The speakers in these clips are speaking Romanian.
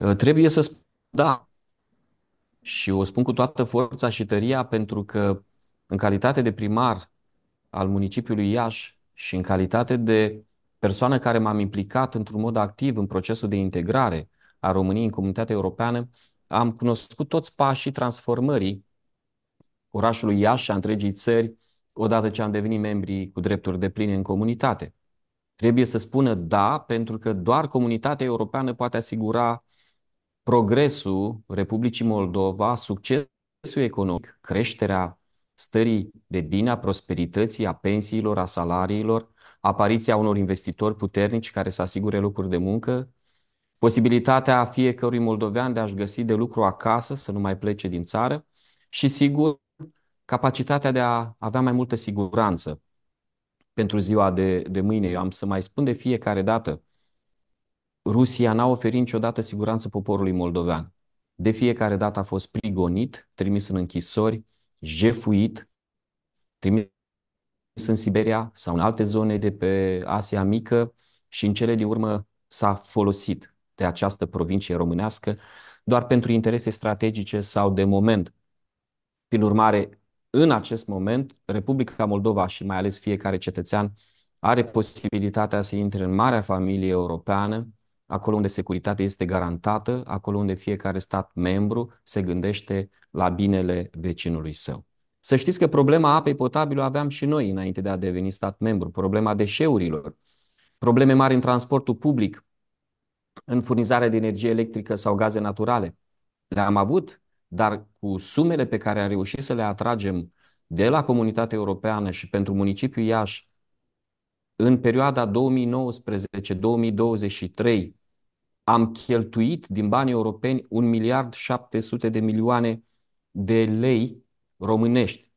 Uh, trebuie să spun da. Și o spun cu toată forța și tăria pentru că în calitate de primar al municipiului Iași și în calitate de persoană care m-am implicat într-un mod activ în procesul de integrare a României în comunitatea europeană, am cunoscut toți pașii transformării orașului Iași și a întregii țări odată ce am devenit membri cu drepturi de pline în comunitate. Trebuie să spună da, pentru că doar comunitatea europeană poate asigura progresul Republicii Moldova, succesul economic, creșterea stării de bine, a prosperității, a pensiilor, a salariilor, apariția unor investitori puternici care să asigure locuri de muncă, posibilitatea a fiecărui moldovean de a-și găsi de lucru acasă, să nu mai plece din țară și, sigur, capacitatea de a avea mai multă siguranță pentru ziua de, de mâine. Eu am să mai spun de fiecare dată Rusia n-a oferit niciodată siguranță poporului moldovean. De fiecare dată a fost prigonit, trimis în închisori, jefuit, trimis în Siberia sau în alte zone de pe Asia Mică și în cele din urmă s-a folosit de această provincie românească doar pentru interese strategice sau de moment. Prin urmare, în acest moment, Republica Moldova și mai ales fiecare cetățean are posibilitatea să intre în marea familie europeană, acolo unde securitatea este garantată, acolo unde fiecare stat membru se gândește la binele vecinului său. Să știți că problema apei potabile o aveam și noi înainte de a deveni stat membru, problema deșeurilor, probleme mari în transportul public, în furnizarea de energie electrică sau gaze naturale. Le-am avut, dar cu sumele pe care am reușit să le atragem de la comunitatea europeană și pentru municipiul Iași, în perioada 2019-2023, am cheltuit din banii europeni 1 miliard 700 de milioane de lei românești.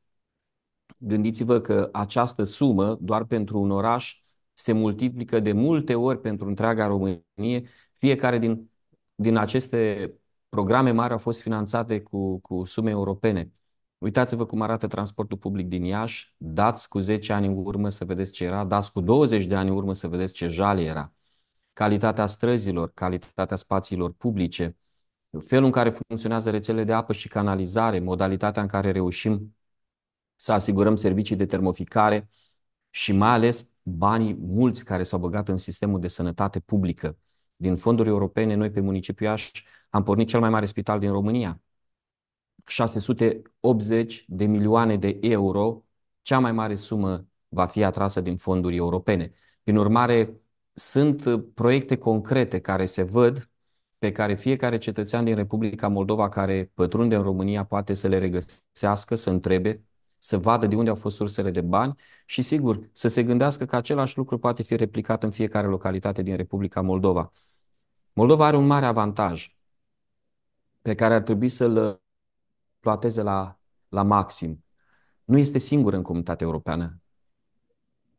Gândiți-vă că această sumă, doar pentru un oraș, se multiplică de multe ori pentru întreaga Românie. Fiecare din, din aceste programe mari au fost finanțate cu, cu sume europene. Uitați-vă cum arată transportul public din Iași, dați cu 10 ani în urmă să vedeți ce era, dați cu 20 de ani în urmă să vedeți ce jale era calitatea străzilor, calitatea spațiilor publice, felul în care funcționează rețelele de apă și canalizare, modalitatea în care reușim să asigurăm servicii de termoficare și mai ales banii mulți care s-au băgat în sistemul de sănătate publică. Din fonduri europene, noi pe Iași am pornit cel mai mare spital din România. 680 de milioane de euro, cea mai mare sumă va fi atrasă din fonduri europene. Prin urmare, sunt uh, proiecte concrete care se văd, pe care fiecare cetățean din Republica Moldova care pătrunde în România poate să le regăsească, să întrebe, să vadă de unde au fost sursele de bani și, sigur, să se gândească că același lucru poate fi replicat în fiecare localitate din Republica Moldova. Moldova are un mare avantaj pe care ar trebui să-l uh, plateze la, la maxim. Nu este singură în comunitatea europeană.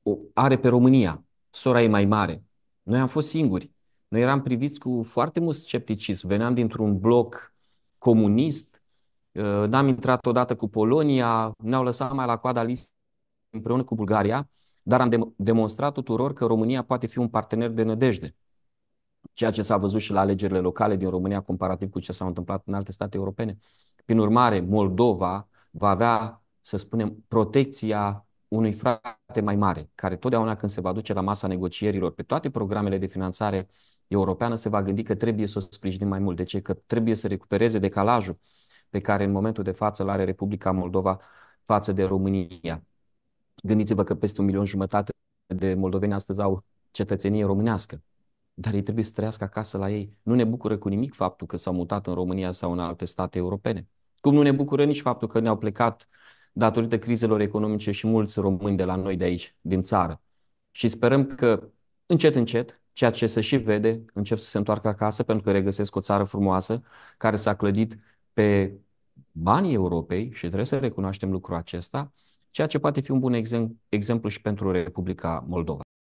O are pe România, sora e mai mare. Noi am fost singuri. Noi eram priviți cu foarte mult scepticism. Veneam dintr-un bloc comunist, uh, n-am intrat odată cu Polonia, ne-au lăsat mai la coada listei împreună cu Bulgaria, dar am de- demonstrat tuturor că România poate fi un partener de nădejde. Ceea ce s-a văzut și la alegerile locale din România comparativ cu ce s-a întâmplat în alte state europene. Prin urmare, Moldova va avea, să spunem, protecția unui frate mai mare, care totdeauna când se va duce la masa negocierilor pe toate programele de finanțare europeană, se va gândi că trebuie să o sprijinim mai mult. De ce? Că trebuie să recupereze decalajul pe care în momentul de față îl are Republica Moldova față de România. Gândiți-vă că peste un milion jumătate de moldoveni astăzi au cetățenie românească, dar ei trebuie să trăiască acasă la ei. Nu ne bucură cu nimic faptul că s-au mutat în România sau în alte state europene. Cum nu ne bucură nici faptul că ne-au plecat uh, datorită crizelor economice și mulți români de la noi de aici, din țară. Și sperăm că încet, încet, ceea ce se și vede, încep să se întoarcă acasă pentru că regăsesc o țară frumoasă care s-a clădit pe banii Europei și trebuie să recunoaștem lucrul acesta, ceea ce poate fi un bun exemplu și pentru Republica Moldova.